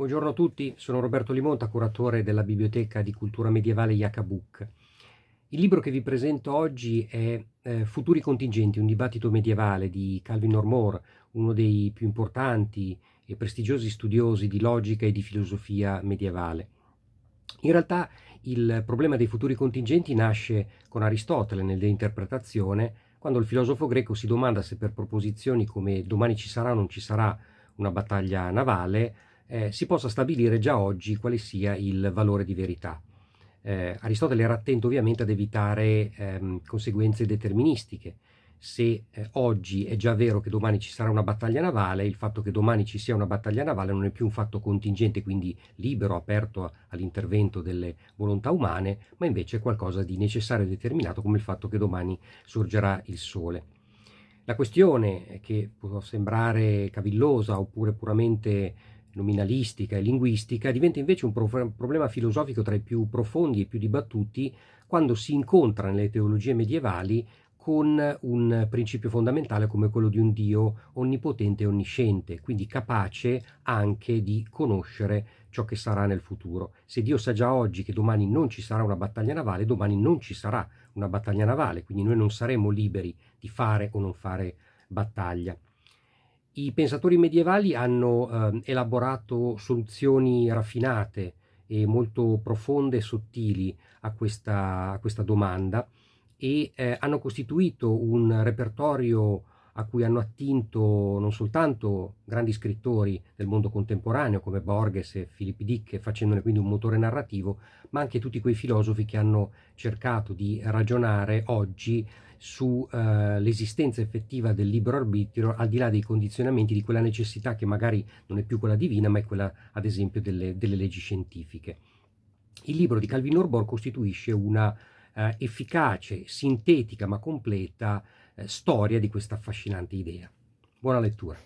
Buongiorno a tutti, sono Roberto Limonta, curatore della Biblioteca di Cultura Medievale Iacabuc. Il libro che vi presento oggi è eh, Futuri contingenti, un dibattito medievale di Calvin Ormore, uno dei più importanti e prestigiosi studiosi di logica e di filosofia medievale. In realtà il problema dei futuri contingenti nasce con Aristotele nell'interpretazione, quando il filosofo greco si domanda se per proposizioni come domani ci sarà o non ci sarà una battaglia navale, eh, si possa stabilire già oggi quale sia il valore di verità. Eh, Aristotele era attento ovviamente ad evitare ehm, conseguenze deterministiche. Se eh, oggi è già vero che domani ci sarà una battaglia navale, il fatto che domani ci sia una battaglia navale non è più un fatto contingente, quindi libero, aperto a, all'intervento delle volontà umane, ma invece è qualcosa di necessario e determinato come il fatto che domani sorgerà il sole. La questione che può sembrare cavillosa oppure puramente nominalistica e linguistica diventa invece un problema filosofico tra i più profondi e più dibattuti quando si incontra nelle teologie medievali con un principio fondamentale come quello di un Dio onnipotente e onnisciente, quindi capace anche di conoscere ciò che sarà nel futuro. Se Dio sa già oggi che domani non ci sarà una battaglia navale, domani non ci sarà una battaglia navale, quindi noi non saremo liberi di fare o non fare battaglia. I pensatori medievali hanno eh, elaborato soluzioni raffinate e molto profonde e sottili a questa, a questa domanda e eh, hanno costituito un repertorio a cui hanno attinto non soltanto grandi scrittori del mondo contemporaneo come Borges e Philip Dick, facendone quindi un motore narrativo, ma anche tutti quei filosofi che hanno cercato di ragionare oggi sull'esistenza eh, effettiva del libero arbitrio al di là dei condizionamenti di quella necessità che magari non è più quella divina, ma è quella ad esempio delle, delle leggi scientifiche. Il libro di Calvin Orbor costituisce una eh, efficace, sintetica ma completa eh, storia di questa affascinante idea. Buona lettura.